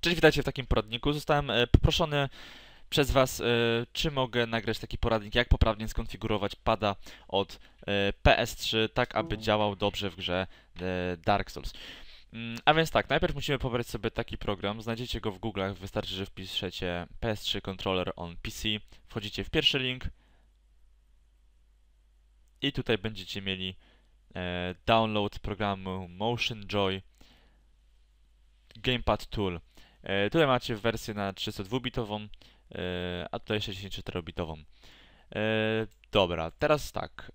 Cześć, witajcie w takim poradniku. Zostałem e, poproszony przez Was, e, czy mogę nagrać taki poradnik, jak poprawnie skonfigurować pada od e, PS3, tak aby działał dobrze w grze Dark Souls. Mm, a więc tak, najpierw musimy pobrać sobie taki program, znajdziecie go w Google'ach, wystarczy, że wpiszecie PS3 Controller on PC, wchodzicie w pierwszy link i tutaj będziecie mieli download programu Motion Joy Gamepad Tool. E, tutaj macie wersję na 32-bitową, e, a tutaj 64-bitową. E, dobra, teraz tak.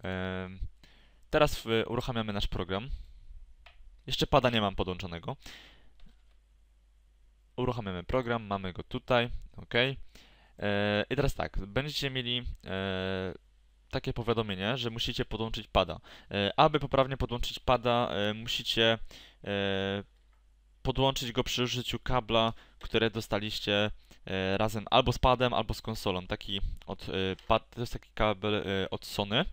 Teraz uruchamiamy nasz program. Jeszcze pada nie mam podłączonego. Uruchamiamy program, mamy go tutaj, ok. I teraz tak, będziecie mieli takie powiadomienie, że musicie podłączyć pada. Aby poprawnie podłączyć pada, musicie podłączyć go przy użyciu kabla, które dostaliście e, razem albo z padem, albo z konsolą. Taki od e, pad, to jest taki kabel e, od Sony.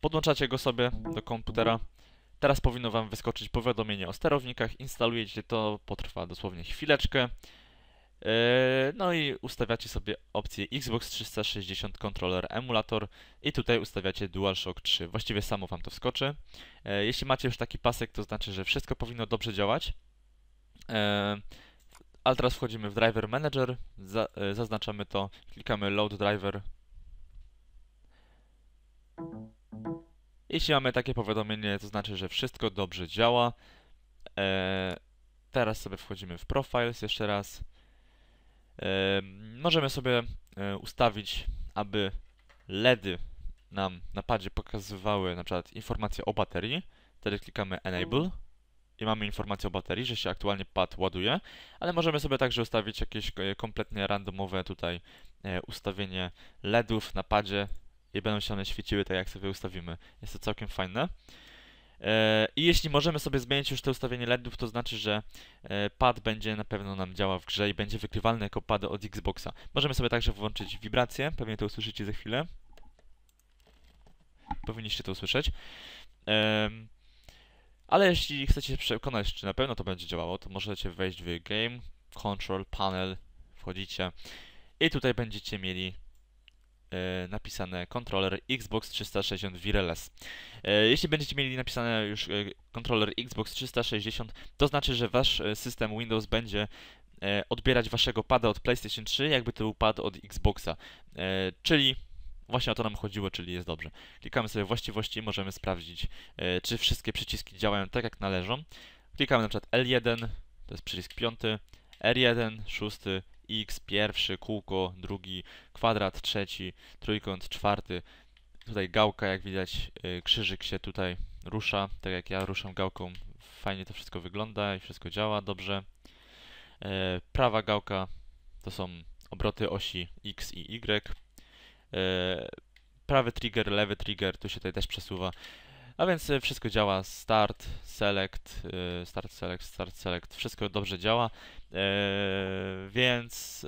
Podłączacie go sobie do komputera. Teraz powinno Wam wyskoczyć powiadomienie o sterownikach. Instalujecie to, potrwa dosłownie chwileczkę. Yy, no i ustawiacie sobie opcję Xbox 360 Controller Emulator i tutaj ustawiacie DualShock 3. Właściwie samo wam to wskoczy. Yy, jeśli macie już taki pasek, to znaczy, że wszystko powinno dobrze działać. Yy, ale teraz wchodzimy w Driver Manager, zaznaczamy to, klikamy Load Driver. Jeśli mamy takie powiadomienie, to znaczy, że wszystko dobrze działa. Teraz sobie wchodzimy w Profiles jeszcze raz możemy sobie e, ustawić, aby LEDy nam na padzie pokazywały na przykład informację o baterii. Wtedy klikamy Enable mm. i mamy informację o baterii, że się aktualnie pad ładuje, ale możemy sobie także ustawić jakieś e, kompletnie randomowe tutaj e, ustawienie LEDów na padzie i będą się one świeciły tak jak sobie ustawimy. Jest to całkiem fajne. E, I jeśli możemy sobie zmienić już te ustawienie LEDów, to znaczy, że e, pad będzie na pewno nam działał w grze i będzie wykrywalny jako pad od Xboxa. Możemy sobie także włączyć wibrację, pewnie to usłyszycie za chwilę. Powinniście to usłyszeć. Ale jeśli chcecie się przekonać, czy na pewno to będzie działało, to możecie wejść w Game, Control, Panel, wchodzicie i tutaj będziecie mieli E, napisane kontroler Xbox 360 Wireless. E, jeśli będziecie mieli napisane już e, kontroler Xbox 360, to znaczy, że wasz system Windows będzie odbierać waszego pada od PlayStation 3, jakby to był pad od Xboxa. Czyli właśnie o to nam chodziło, czyli jest dobrze. Klikamy sobie właściwości i możemy sprawdzić, czy wszystkie przyciski działają tak, jak należą. Klikamy na przykład L1, to jest przycisk 5, R1, 6, x, pierwszy, kółko, drugi, kwadrat, trzeci, trójkąt, czwarty. Tutaj gałka, jak widać, y, krzyżyk się tutaj rusza, tak jak ja ruszam gałką. Fajnie to wszystko wygląda i wszystko działa dobrze. E, prawa gałka to są obroty osi x i y. E, prawy trigger, lewy trigger, tu się tutaj też przesuwa. A więc e, wszystko działa, start, select, e, start, select, start, select, wszystko dobrze działa, e, więc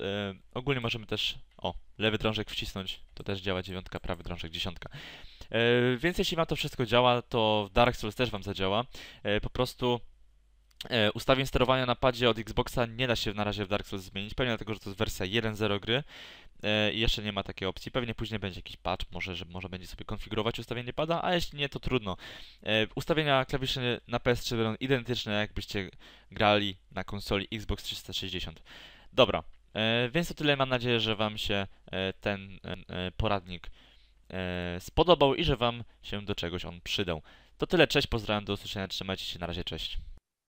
ogólnie możemy też, o, lewy drążek wcisnąć, to też działa dziewiątka, prawy drążek dziesiątka. więc jeśli Wam to wszystko działa, to Dark Souls też Wam zadziała, po prostu E, ustawień sterowania na padzie od Xboxa nie da się na razie w Dark Souls zmienić, pewnie dlatego, że to jest wersja 1.0 gry e, i jeszcze nie ma takiej opcji. Pewnie później będzie jakiś patch, może, że może będzie sobie konfigurować ustawienie pada, a jeśli nie, to trudno. E, ustawienia klawiszy na PS3 będą identyczne, jakbyście grali na konsoli Xbox 360. Dobra, więc to tyle. Mam nadzieję, że Wam się ten poradnik spodobał i że Wam się do czegoś on przydał. To tyle, cześć, pozdrawiam, do usłyszenia, trzymajcie się, na razie, cześć.